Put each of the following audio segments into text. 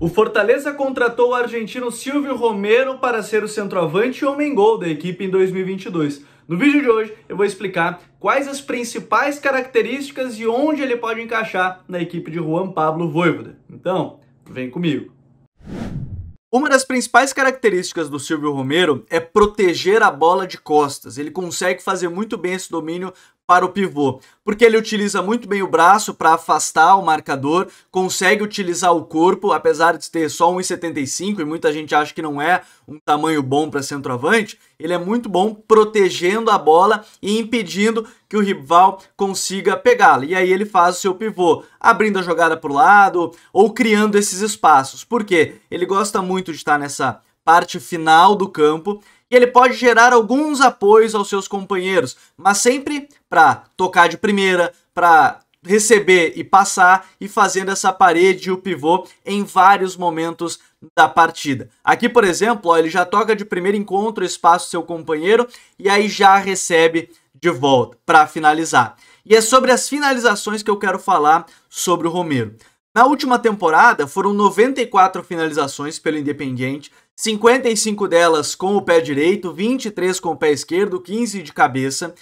O Fortaleza contratou o argentino Silvio Romero para ser o centroavante e homem-gol da equipe em 2022. No vídeo de hoje eu vou explicar quais as principais características e onde ele pode encaixar na equipe de Juan Pablo Voivoda. Então, vem comigo. Uma das principais características do Silvio Romero é proteger a bola de costas. Ele consegue fazer muito bem esse domínio para o pivô, porque ele utiliza muito bem o braço para afastar o marcador, consegue utilizar o corpo, apesar de ter só 1,75 e muita gente acha que não é um tamanho bom para centroavante, ele é muito bom protegendo a bola e impedindo que o rival consiga pegá-la. E aí ele faz o seu pivô, abrindo a jogada para o lado ou criando esses espaços. Porque Ele gosta muito de estar nessa parte final do campo e ele pode gerar alguns apoios aos seus companheiros, mas sempre para tocar de primeira, para receber e passar e fazendo essa parede e o pivô em vários momentos da partida. Aqui, por exemplo, ó, ele já toca de primeiro encontro, espaço seu companheiro e aí já recebe de volta para finalizar. E é sobre as finalizações que eu quero falar sobre o Romero. Na última temporada, foram 94 finalizações pelo Independiente, 55 delas com o pé direito, 23 com o pé esquerdo, 15 de cabeça.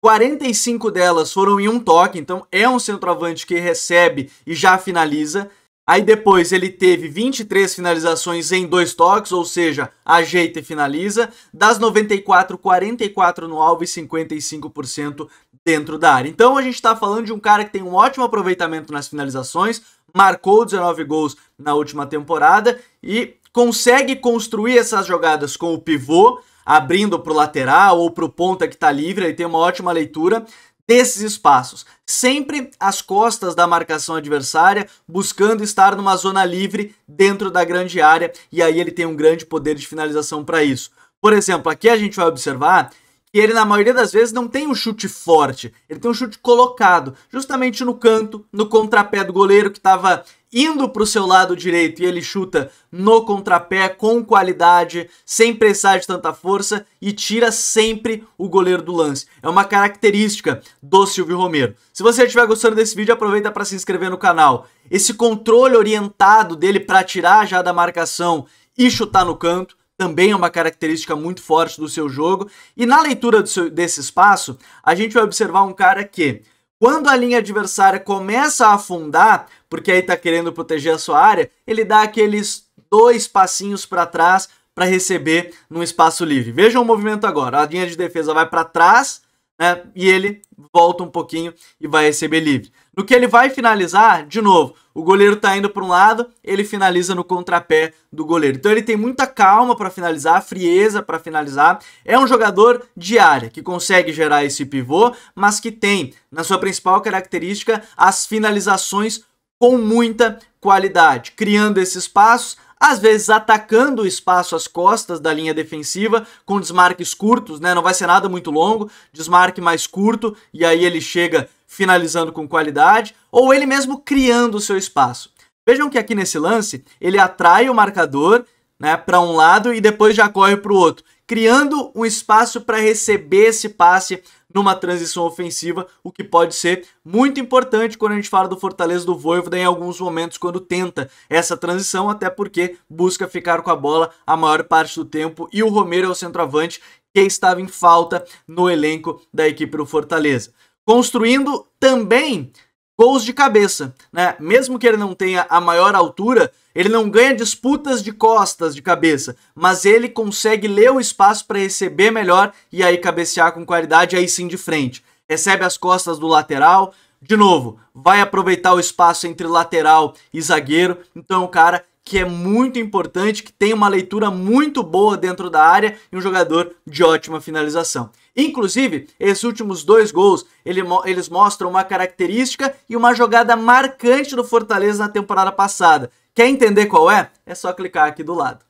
45 delas foram em um toque, então é um centroavante que recebe e já finaliza. Aí depois ele teve 23 finalizações em dois toques, ou seja, ajeita e finaliza. Das 94, 44 no alvo e 55% dentro da área. Então a gente está falando de um cara que tem um ótimo aproveitamento nas finalizações, marcou 19 gols na última temporada e consegue construir essas jogadas com o pivô, abrindo para o lateral ou para o ponta que está livre, ele tem uma ótima leitura desses espaços. Sempre às costas da marcação adversária, buscando estar numa zona livre dentro da grande área, e aí ele tem um grande poder de finalização para isso. Por exemplo, aqui a gente vai observar que ele, na maioria das vezes, não tem um chute forte. Ele tem um chute colocado, justamente no canto, no contrapé do goleiro que estava indo para o seu lado direito e ele chuta no contrapé com qualidade, sem precisar de tanta força e tira sempre o goleiro do lance. É uma característica do Silvio Romero. Se você estiver gostando desse vídeo, aproveita para se inscrever no canal. Esse controle orientado dele para tirar já da marcação e chutar no canto também é uma característica muito forte do seu jogo. E na leitura seu, desse espaço, a gente vai observar um cara que, quando a linha adversária começa a afundar, porque aí está querendo proteger a sua área, ele dá aqueles dois passinhos para trás para receber num espaço livre. Vejam o movimento agora. A linha de defesa vai para trás, né? E ele volta um pouquinho e vai receber livre. No que ele vai finalizar, de novo, o goleiro tá indo para um lado, ele finaliza no contrapé do goleiro. Então ele tem muita calma para finalizar, frieza para finalizar. É um jogador de área que consegue gerar esse pivô, mas que tem na sua principal característica as finalizações com muita qualidade, criando esses espaços, às vezes atacando o espaço às costas da linha defensiva, com desmarques curtos, né? Não vai ser nada muito longo, desmarque mais curto, e aí ele chega finalizando com qualidade, ou ele mesmo criando o seu espaço. Vejam que aqui nesse lance, ele atrai o marcador né, para um lado e depois já corre para o outro criando um espaço para receber esse passe numa transição ofensiva, o que pode ser muito importante quando a gente fala do Fortaleza do Voivoda em alguns momentos quando tenta essa transição, até porque busca ficar com a bola a maior parte do tempo e o Romero é o centroavante que estava em falta no elenco da equipe do Fortaleza. Construindo também gols de cabeça. Né? Mesmo que ele não tenha a maior altura, ele não ganha disputas de costas de cabeça, mas ele consegue ler o espaço para receber melhor e aí cabecear com qualidade, aí sim de frente. Recebe as costas do lateral, de novo, vai aproveitar o espaço entre lateral e zagueiro. Então, o cara que é muito importante, que tem uma leitura muito boa dentro da área e um jogador de ótima finalização. Inclusive, esses últimos dois gols, ele, eles mostram uma característica e uma jogada marcante do Fortaleza na temporada passada. Quer entender qual é? É só clicar aqui do lado.